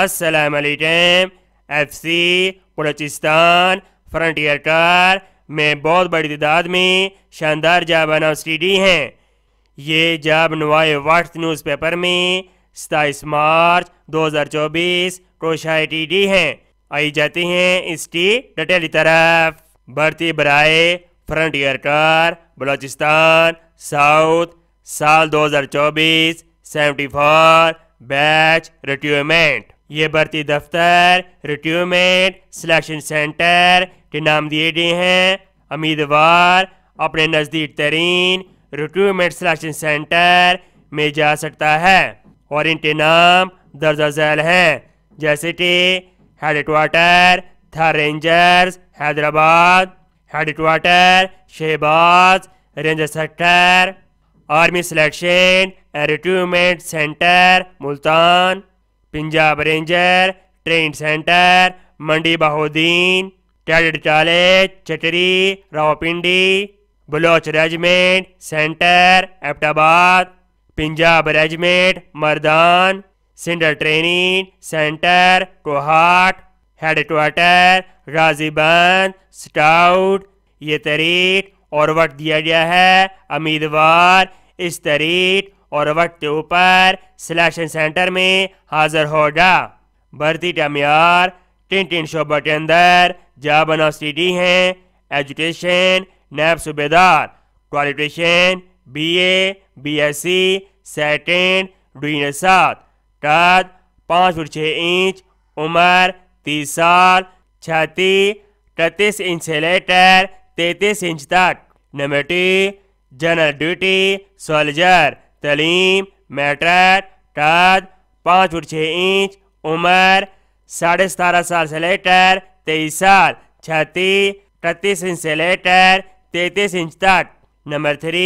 असलकम F C Balochistan frontier corps में बहुत बड़ी तदाद में शानदार जाबाना स्टीडी हैं ये जाब नवाए वाट न्यूज़पेपर में सताईस मार्च 2024 क्रोशाए टी डी हैं आई जाती हैं इसकी डिटेल तरफ भर्ती बराए फ्रंटियर कार बलोचिस्तान साउथ साल 2024 74 बैच रिट्यूमेंट ये भर्ती दफ्तर रिक्रूटमेंट सिलेक्शन सेंटर के नाम दिए गए हैं उम्मीदवार अपने नज़दीक तरीन रिक्रूटमेंट सिलेक्शन सेंटर में जा सकता है और इनके नाम दर्जा झैल हैं जैसे कि headquarter Thar rangers Hyderabad quarter Shahbaz ranger sector army selection and recruitment centre Multan Punjab ranger train centre Mandi Bahauddin cadet college चटरी Rawalpindi Baloch regiment centre Abbottabad Punjab regiment Mardan सिंडर ट्रेनिंग सेंटर कोहाट हेडक्वार्टर गाजीबंद स्टाउट ये तरीक और वक्त दिया गया है उम्मीदवार इस और वक्त के ऊपर सिलेक्शन सेंटर में हाजिर होगा भर्ती का मैार टिन टिन शोबा के अंदर जहाँ बनॉसिटी है एजुकेशन नैब सूबेदार qualification B A B S C second डून सात कद पाँच फुट छः इंच उम्र तीस साल छाती इकतीस इंच से लेकर तैतीस इंच तक number two general duty soldier तलीम मैट्रन कद पाँच फुट छः इंच उम्र साढ़े सतारह साल से लेकर तेईस साल छाती इकतीस इंच से लेकर तैतीस इंच तक number three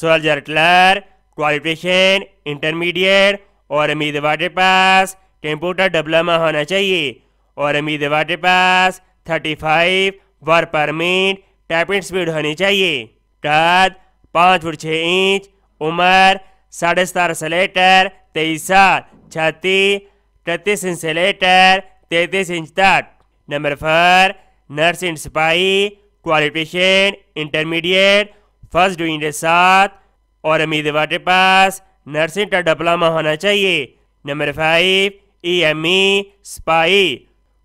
soldier clerk qualification intermediate और उम्मीदवार के पास कंप्यूटर डिप्लोमा होना चाहिए और उम्मीदवार के पास thirty five work permit typing speed होनी चाहिए कद पाँच फुट छः इंच उम्र साढ़े सतारह से लेकर तेईस साल छाती तैतीस इंच से लेकर तैतीस इंच तक नंबर फोर नर्स एंड सिपाही क्वालिफिकेशन इंटरमीडिएट फर्स्ट के साथ और उम्मीदवार के पास नर्सिंग का डिप्लोमा होना चाहिए number five E M E स्पाई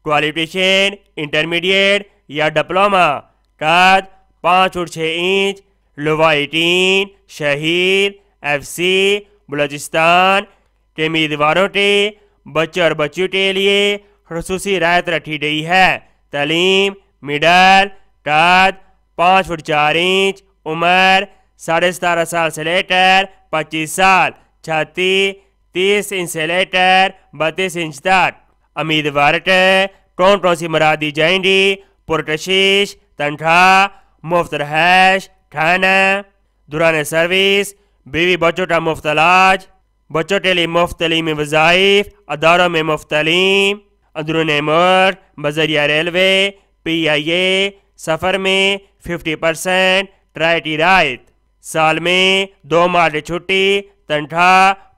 क्वालिफिकेशन इंटरमीडिएट या डिप्लोमा कद पाँच और छः इंच शहीद एफ एफसी बलूचिस्तान के उम्मीदवारों के बच्चों और बच्चों के लिए खसूस रायत रखी गई है तलीम मिडल कद पाँच फुट चार इंच उम्र साढ़े सतारह साल से लेकर पच्चीस साल छाती तीस इंच से लेकर बत्तीस इंच तक उम्मीदवार के कौन कौन सी मरा दी जाएंगी पुरकशिश तनख्वाह मुफ्त रहश खाना दुरान सर्विस बीवी बच्चों का मुफ्त इलाज बच्चों के लिए मुफ्त तलीम वज़ाइफ अदारों में मुफ्त तलीम अंदरून मुल्क बजरिया रेलवे पी आई ए सफ़र में फिफ्टी परसेंट ट्राइटी रायत साल में दो मार्च छुट्टी तनख्वा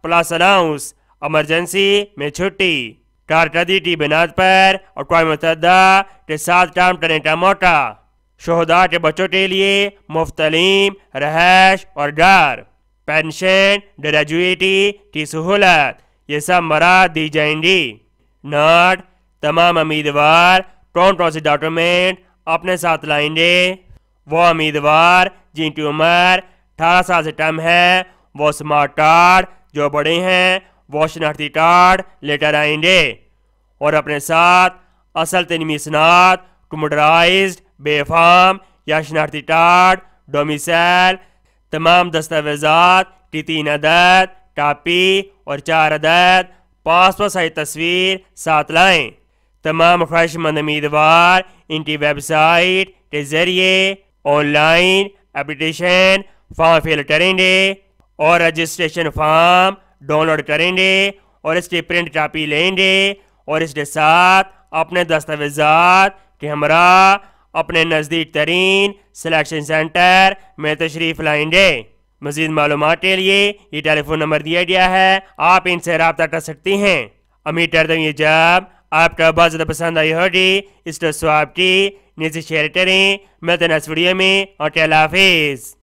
प्लस अलाउंस एमरजेंसी में छुट्टी कारकर्दी की बिनाद पर अकवा मुतदा के साथ काम करने का मौका शहदा के बच्चों के लिए मुफ्तलीम रहश और घर पेंशन ग्रेजुएटी की सहूलत ये सब मरा दी जाएंगी नॉट तमाम उम्मीदवार कौन कौन से डॉक्यूमेंट अपने साथ लाएंगे वो उम्मीदवार जिनकी उम्र अठारह साल से कम है वो स्मार्ट कार्ड जो बड़े हैं वो शनाख्ती कार्ड लेटर आएंगे और अपने साथ असल तनमी स्नात कंप्यूटराइज बेफाम या शनाख्ती कार्ड डोमिसल तमाम दस्तावेजात की तीन अदद कापी और चार अदद पासवा सही तस्वीर साथ लाएं तमाम ख्वाहिशमंद उम्मीदवार इनकी वेबसाइट के ज़रिए ऑनलाइन एप्लीकेशन फॉर्म फिल करेंगे और रजिस्ट्रेशन फॉर्म डाउनलोड करेंगे और इसकी प्रिंट कापी लेंगे और इसके साथ अपने दस्तावेजात के हमरा अपने नज़दीक तरीन सिलेक्शन सेंटर में तशरीफ़ लाएंगे मजीद मालूम के लिए ये टेलीफोन नंबर दिया गया है आप इनसे रबता कर सकती हैं अमीर करता हूँ ये जब आपका बहुत ज़्यादा पसंद आई होगी इस तस्वाब तो की नीचे शेयर करें मिलते नेक्स्ट वीडियो में और टेल हाफिज़